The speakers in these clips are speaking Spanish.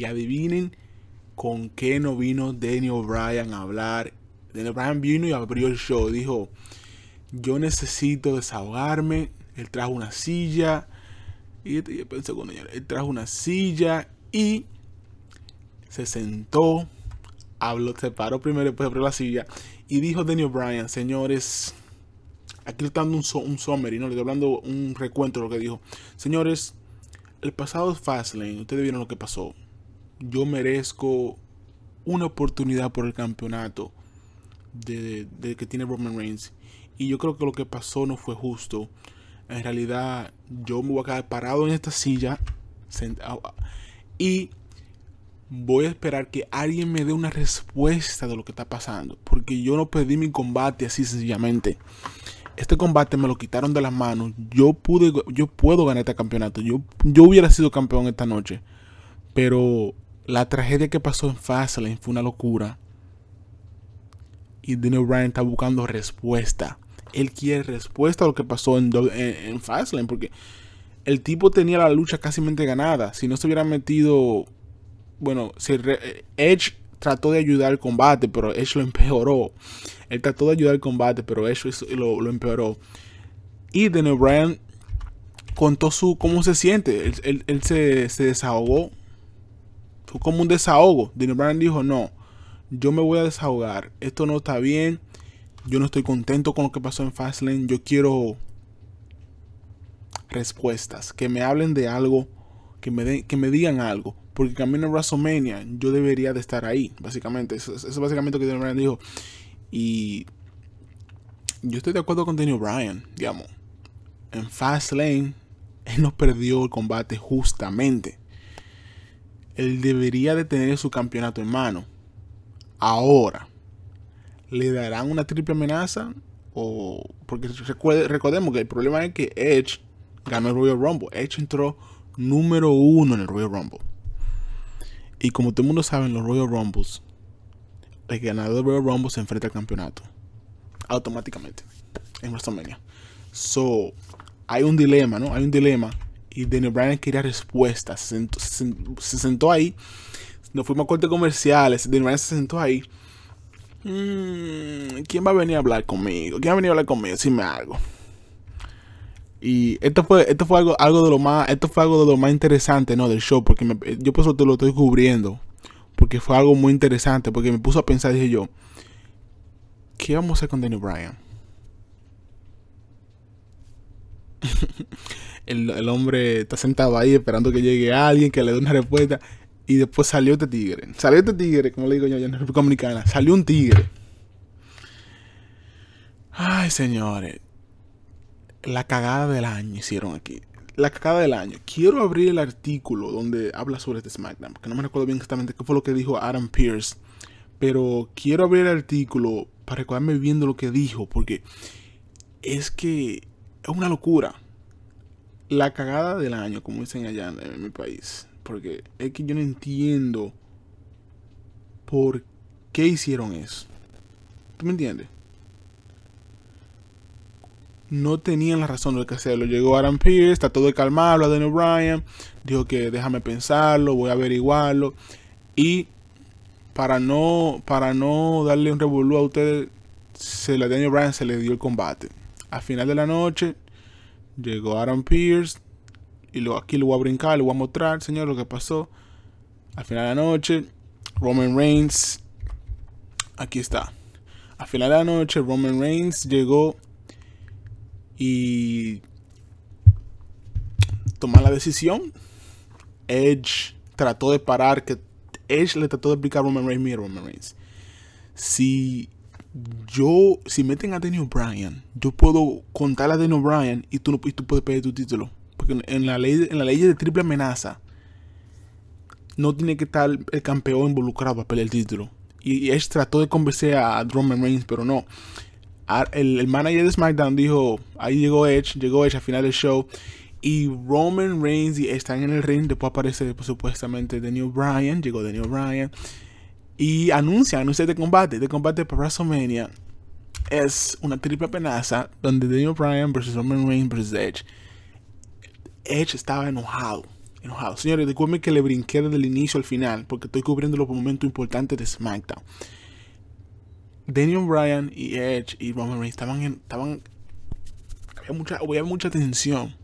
Y adivinen con qué no vino Daniel O'Brien a hablar. Daniel O'Brien vino y abrió el show. Dijo, yo necesito desahogarme. Él trajo una silla. Y yo este pensé, él trajo una silla y se sentó. Habló, se paró primero, y después abrió la silla. Y dijo Daniel O'Brien, señores, aquí está dando un, summary, ¿no? Le estoy hablando un recuento de lo que dijo. Señores, el pasado es Fastlane, ustedes vieron lo que pasó yo merezco una oportunidad por el campeonato de, que tiene Roman Reigns. Y yo creo que lo que pasó no fue justo. En realidad, yo me voy a quedar parado en esta silla y voy a esperar que alguien me dé una respuesta de lo que está pasando. Porque yo no perdí mi combate así sencillamente. Este combate me lo quitaron de las manos. Yo pude, yo puedo ganar este campeonato. Yo, yo hubiera sido campeón esta noche. Pero la tragedia que pasó en Fastlane fue una locura. Y Daniel Bryan está buscando respuesta. Él quiere respuesta a lo que pasó en, Fastlane. Porque el tipo tenía la lucha casi ganada. Si no se hubiera metido. Bueno, eh, Edge trató de ayudar al combate, pero Edge lo empeoró. Él trató de ayudar al combate, pero Edge lo, empeoró. Y Daniel Bryan contó su cómo se siente. Él, se, desahogó fue como un desahogo. Daniel Bryan dijo, no, yo me voy a desahogar. Esto no está bien. Yo no estoy contento con lo que pasó en Fastlane. Yo quiero respuestas. Que me hablen de algo. Que me, que me digan algo. Porque camino a WrestleMania yo debería de estar ahí. Básicamente. Eso, es básicamente lo que Daniel Bryan dijo. Y yo estoy de acuerdo con Daniel Bryan. Digamos. En Fastlane él no perdió el combate justamente él debería de tener su campeonato en mano. Ahora, ¿le darán una triple amenaza? O. Porque recordemos que el problema es que Edge ganó el Royal Rumble. Edge entró número uno en el Royal Rumble. Y como todo el mundo sabe, en los Royal Rumbles, el ganador del Royal Rumble se enfrenta al campeonato. Automáticamente. En WrestleMania. So, hay un dilema, ¿no? Hay un dilema y Daniel Bryan quería respuestas. Se sentó, ahí. Nos fuimos a cortes comerciales. Daniel Bryan se sentó ahí. Mm, ¿Quién va a venir a hablar conmigo? ¿Quién va a venir a hablar conmigo? me algo. Y esto fue, esto fue algo, algo de lo más, esto fue algo de lo más interesante, ¿no? Del show, porque eh, yo por eso te lo estoy cubriendo. Porque fue algo muy interesante, porque me puso a pensar, dije yo, ¿qué vamos a hacer con Daniel Bryan? el, hombre está sentado ahí esperando que llegue alguien que le dé una respuesta. Y después salió este tigre. Salió este tigre, como le digo yo en República Dominicana. Salió un tigre. Ay, señores. La cagada del año hicieron aquí. La cagada del año. Quiero abrir el artículo donde habla sobre este SmackDown. Porque no me recuerdo bien exactamente qué fue lo que dijo Adam Pierce. Pero quiero abrir el artículo para recordarme viendo lo que dijo. Porque es que es una locura la cagada del año, como dicen allá en mi país. Porque es que yo no entiendo por qué hicieron eso. ¿Tú me entiendes? No tenían la razón de que hacerlo. Llegó Aaron Pierce, todo de calmarlo a Daniel Bryan Dijo que déjame pensarlo, voy a averiguarlo. Y para no, para no darle un revolú a ustedes, se, a Daniel Bryan se le dio el combate. a final de la noche, Llegó Aaron Pierce. Y luego aquí lo voy a brincar, lo voy a mostrar, señor, lo que pasó. Al final de la noche, Roman Reigns. Aquí está. Al final de la noche, Roman Reigns llegó y tomó la decisión. Edge trató de parar, que Edge le trató de explicar a Roman Reigns, mira Roman Reigns, si yo, si meten a Daniel Bryan, yo puedo contar a Daniel Bryan y tú, no, y tú puedes pedir tu título. Porque en la ley, en la ley de triple amenaza, no tiene que estar el campeón involucrado para pelear el título. Y, Edge trató de convencer a Roman Reigns, pero no. El, manager de SmackDown dijo, ahí llegó Edge, llegó Edge al final del show. Y Roman Reigns y están en el ring, después aparece supuestamente supuestamente Daniel Bryan, llegó Daniel Bryan y anuncian anuncios de combate. De combate para WrestleMania es una triple penaza donde Daniel Bryan versus Roman Reigns versus Edge. Edge estaba enojado. Enojado. Señores, recuerden que le brinqué desde el inicio al final porque estoy cubriendo los momentos importantes de SmackDown. Daniel Bryan y Edge y Roman Reigns estaban. estaban había mucha, había mucha tensión.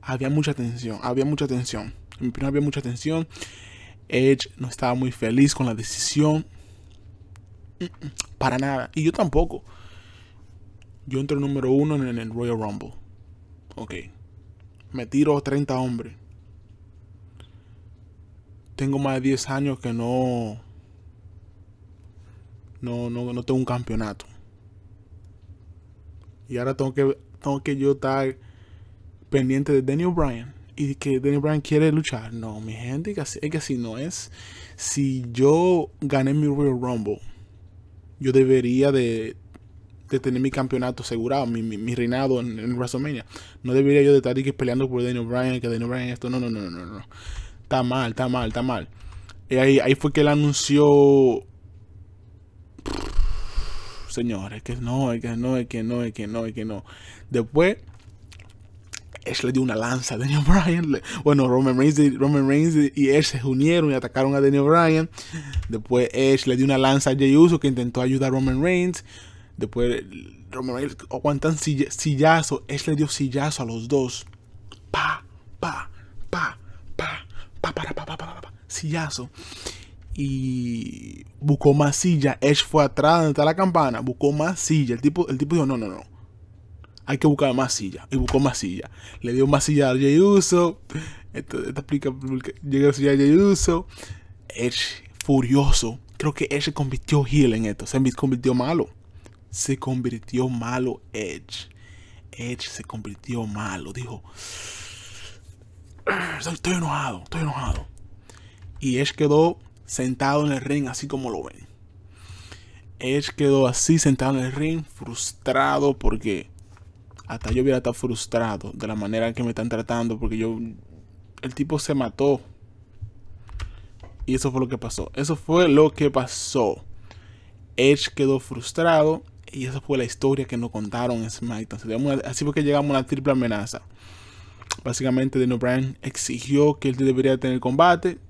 Había mucha tensión. Había mucha tensión. En mi había mucha tensión. Edge no estaba muy feliz con la decisión. Para nada. Y yo tampoco. Yo entro número uno en el Royal Rumble. Ok. Me tiro 30 hombres. Tengo más de 10 años que no. No, no, no tengo un campeonato. Y ahora tengo que, tengo que yo estar pendiente de Daniel Bryan y que Daniel Bryan quiere luchar. No, mi gente, es que si no es. Si yo gané mi Royal Rumble, yo debería de, tener mi campeonato asegurado, mi, reinado en, WrestleMania. No debería yo de estar aquí peleando por Daniel Bryan, que Daniel Bryan esto. No, no, no, no, no. no. Está mal, está mal, está mal. Y ahí, ahí fue que él anunció señores, que no, es que no, es que no, es que no, es que no. Después Edge le dio una lanza a Daniel Bryan. bueno, Roman Reigns, Roman Reigns y Edge se unieron y atacaron a Daniel Bryan. Después Edge le dio una lanza a Jey Uso que intentó ayudar a Roman Reigns. Después Roman Reigns aguantan sillazo. Edge le dio sillazo a los dos. Pa, pa, pa, pa, pa, para, pa, pa, pa, pa, pa, sillazo. Y buscó más silla. Edge fue atrás De está la campana. Buscó más silla. El tipo, el tipo dijo, no, no, no hay que buscar más silla, Y buscó más silla Le dio más silla a Jay Uso. Esto, explica llegó a Jay Uso. Edge, furioso. Creo que Edge se convirtió heel en esto. Se convirtió malo. Se convirtió malo Edge. Edge se convirtió malo. Dijo, estoy enojado, estoy enojado. Y Edge quedó sentado en el ring así como lo ven. Edge quedó así sentado en el ring, frustrado porque hasta yo hubiera estado frustrado de la manera en que me están tratando porque yo el tipo se mató y eso fue lo que pasó eso fue lo que pasó Edge quedó frustrado y esa fue la historia que nos contaron en SmackDown así fue que llegamos a la triple amenaza básicamente No Bryan exigió que él debería tener combate